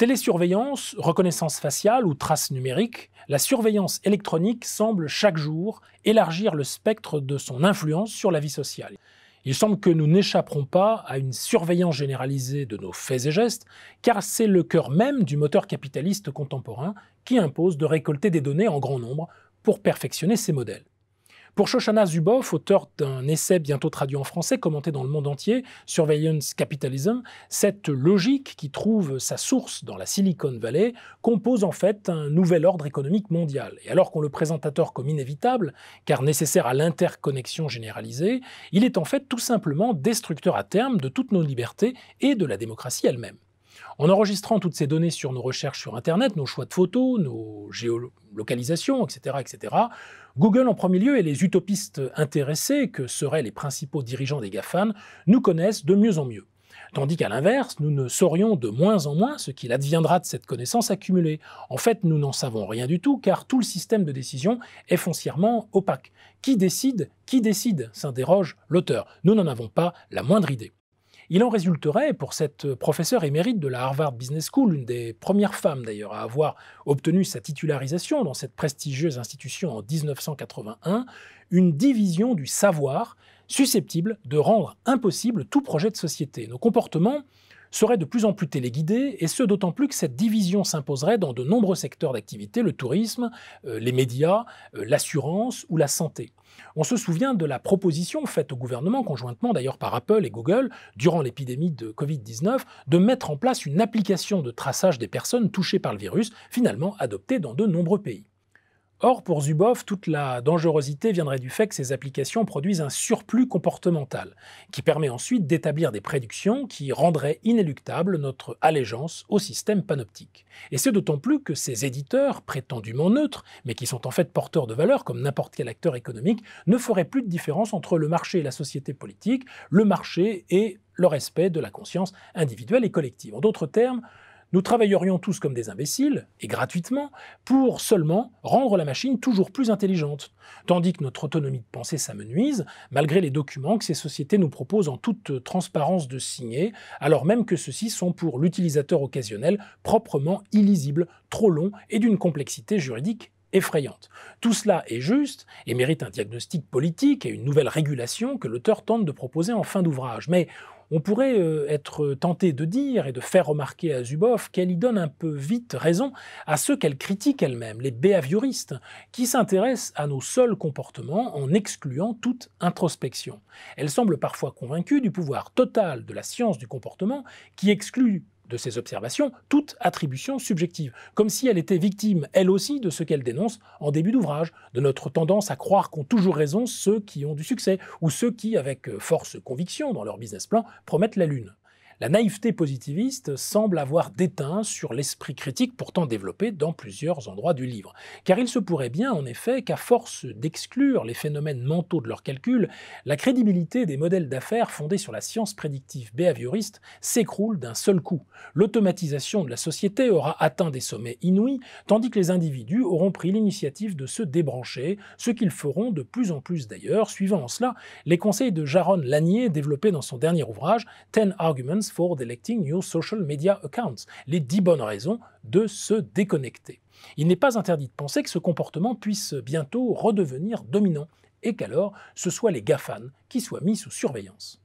Télésurveillance, reconnaissance faciale ou traces numériques, la surveillance électronique semble chaque jour élargir le spectre de son influence sur la vie sociale. Il semble que nous n'échapperons pas à une surveillance généralisée de nos faits et gestes, car c'est le cœur même du moteur capitaliste contemporain qui impose de récolter des données en grand nombre pour perfectionner ses modèles. Pour Shoshana Zuboff, auteur d'un essai bientôt traduit en français, commenté dans le monde entier, Surveillance Capitalism, cette logique qui trouve sa source dans la Silicon Valley compose en fait un nouvel ordre économique mondial. Et alors qu'on le présente tort comme inévitable, car nécessaire à l'interconnexion généralisée, il est en fait tout simplement destructeur à terme de toutes nos libertés et de la démocratie elle-même. En enregistrant toutes ces données sur nos recherches sur Internet, nos choix de photos, nos géolocalisations, etc., Google en premier lieu et les utopistes intéressés, que seraient les principaux dirigeants des GAFAN, nous connaissent de mieux en mieux. Tandis qu'à l'inverse, nous ne saurions de moins en moins ce qu'il adviendra de cette connaissance accumulée. En fait, nous n'en savons rien du tout, car tout le système de décision est foncièrement opaque. Qui décide Qui décide s'interroge l'auteur. Nous n'en avons pas la moindre idée. Il en résulterait, pour cette professeure émérite de la Harvard Business School, une des premières femmes d'ailleurs à avoir obtenu sa titularisation dans cette prestigieuse institution en 1981, une division du savoir susceptible de rendre impossible tout projet de société. Nos comportements Serait de plus en plus téléguidé et ce d'autant plus que cette division s'imposerait dans de nombreux secteurs d'activité, le tourisme, euh, les médias, euh, l'assurance ou la santé. On se souvient de la proposition faite au gouvernement, conjointement d'ailleurs par Apple et Google, durant l'épidémie de Covid-19, de mettre en place une application de traçage des personnes touchées par le virus, finalement adoptée dans de nombreux pays. Or, pour Zuboff, toute la dangerosité viendrait du fait que ces applications produisent un surplus comportemental, qui permet ensuite d'établir des prédictions qui rendraient inéluctable notre allégeance au système panoptique. Et c'est d'autant plus que ces éditeurs, prétendument neutres, mais qui sont en fait porteurs de valeur comme n'importe quel acteur économique, ne feraient plus de différence entre le marché et la société politique, le marché et le respect de la conscience individuelle et collective. En d'autres termes, nous travaillerions tous comme des imbéciles, et gratuitement, pour seulement rendre la machine toujours plus intelligente, tandis que notre autonomie de pensée s'amenuise, malgré les documents que ces sociétés nous proposent en toute transparence de signer, alors même que ceux-ci sont pour l'utilisateur occasionnel proprement illisibles, trop longs et d'une complexité juridique effrayante. Tout cela est juste et mérite un diagnostic politique et une nouvelle régulation que l'auteur tente de proposer en fin d'ouvrage, mais on pourrait euh, être tenté de dire et de faire remarquer à Zuboff qu'elle y donne un peu vite raison à ceux qu'elle critique elle-même, les behavioristes, qui s'intéressent à nos seuls comportements en excluant toute introspection. Elle semble parfois convaincue du pouvoir total de la science du comportement qui exclut de ses observations toute attribution subjective, comme si elle était victime, elle aussi, de ce qu'elle dénonce en début d'ouvrage, de notre tendance à croire qu'ont toujours raison ceux qui ont du succès, ou ceux qui, avec euh, force conviction dans leur business plan, promettent la Lune. La naïveté positiviste semble avoir déteint sur l'esprit critique pourtant développé dans plusieurs endroits du livre. Car il se pourrait bien, en effet, qu'à force d'exclure les phénomènes mentaux de leurs calculs, la crédibilité des modèles d'affaires fondés sur la science prédictive behavioriste s'écroule d'un seul coup. L'automatisation de la société aura atteint des sommets inouïs, tandis que les individus auront pris l'initiative de se débrancher, ce qu'ils feront de plus en plus d'ailleurs, suivant en cela les conseils de Jaron Lanier développés dans son dernier ouvrage, Ten Arguments for delecting your social media accounts, les 10 bonnes raisons de se déconnecter. Il n'est pas interdit de penser que ce comportement puisse bientôt redevenir dominant et qu'alors ce soit les GAFAN qui soient mis sous surveillance.